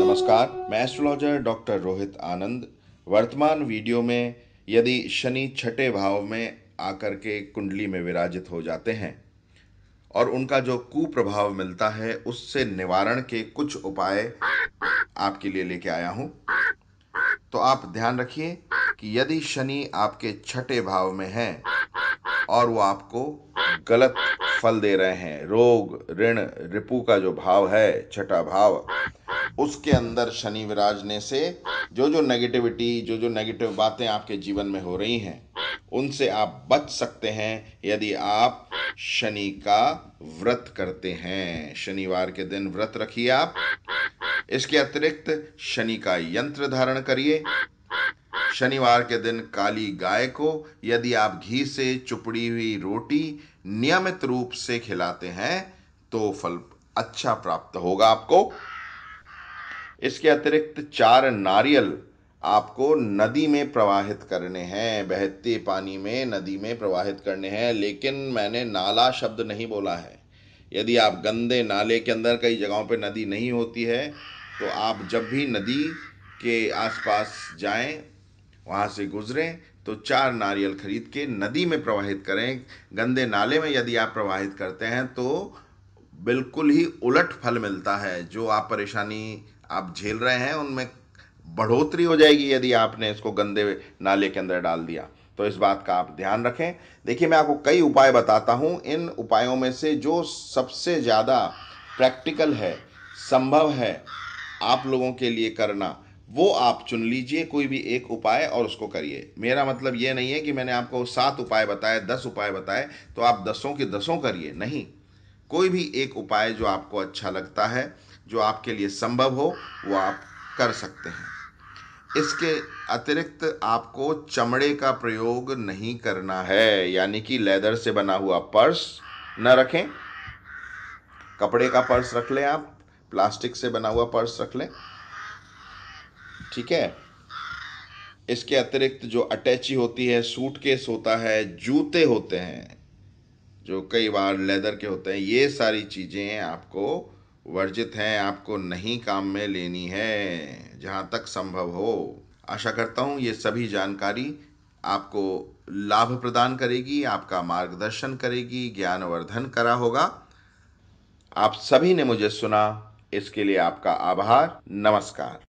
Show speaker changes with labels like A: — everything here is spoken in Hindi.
A: नमस्कार मैं एस्ट्रोलॉजर डॉक्टर रोहित आनंद वर्तमान वीडियो में यदि शनि छठे भाव में आकर के कुंडली में विराजित हो जाते हैं और उनका जो कुप्रभाव मिलता है उससे निवारण के कुछ उपाय आपके लिए लेके आया हूं तो आप ध्यान रखिए कि यदि शनि आपके छठे भाव में है और वो आपको गलत फल दे रहे हैं रोग ऋण रिपु का जो भाव है छठा भाव उसके अंदर शनि विराजने से जो जो नेगेटिविटी जो जो नेगेटिव बातें आपके जीवन में हो रही हैं उनसे आप बच सकते हैं यदि आप शनि का व्रत करते हैं शनिवार के दिन व्रत रखिए आप इसके अतिरिक्त शनि का यंत्र धारण करिए शनिवार के दिन काली गाय को यदि आप घी से चुपड़ी हुई रोटी नियमित रूप से खिलाते हैं तो फल अच्छा प्राप्त होगा आपको इसके अतिरिक्त चार नारियल आपको नदी में प्रवाहित करने हैं बहते पानी में नदी में प्रवाहित करने हैं लेकिन मैंने नाला शब्द नहीं बोला है यदि आप गंदे नाले के अंदर कई जगहों पे नदी नहीं होती है तो आप जब भी नदी के आसपास जाएं वहाँ से गुजरें तो चार नारियल खरीद के नदी में प्रवाहित करें गंदे नाले में यदि आप प्रवाहित करते हैं तो बिल्कुल ही उलट फल मिलता है जो आप परेशानी आप झेल रहे हैं उनमें बढ़ोतरी हो जाएगी यदि आपने इसको गंदे नाले के अंदर डाल दिया तो इस बात का आप ध्यान रखें देखिए मैं आपको कई उपाय बताता हूँ इन उपायों में से जो सबसे ज़्यादा प्रैक्टिकल है संभव है आप लोगों के लिए करना वो आप चुन लीजिए कोई भी एक उपाय और उसको करिए मेरा मतलब ये नहीं है कि मैंने आपको सात उपाय बताए दस उपाय बताए तो आप दसों के दसों करिए नहीं कोई भी एक उपाय जो आपको अच्छा लगता है जो आपके लिए संभव हो वो आप कर सकते हैं इसके अतिरिक्त आपको चमड़े का प्रयोग नहीं करना है यानी कि लेदर से बना हुआ पर्स न रखें कपड़े का पर्स रख लें आप प्लास्टिक से बना हुआ पर्स रख लें ठीक है इसके अतिरिक्त जो अटैची होती है सूटकेस होता है जूते होते हैं जो कई बार लेदर के होते हैं ये सारी चीज़ें आपको वर्जित हैं आपको नहीं काम में लेनी है जहाँ तक संभव हो आशा करता हूँ ये सभी जानकारी आपको लाभ प्रदान करेगी आपका मार्गदर्शन करेगी ज्ञानवर्धन करा होगा आप सभी ने मुझे सुना इसके लिए आपका आभार नमस्कार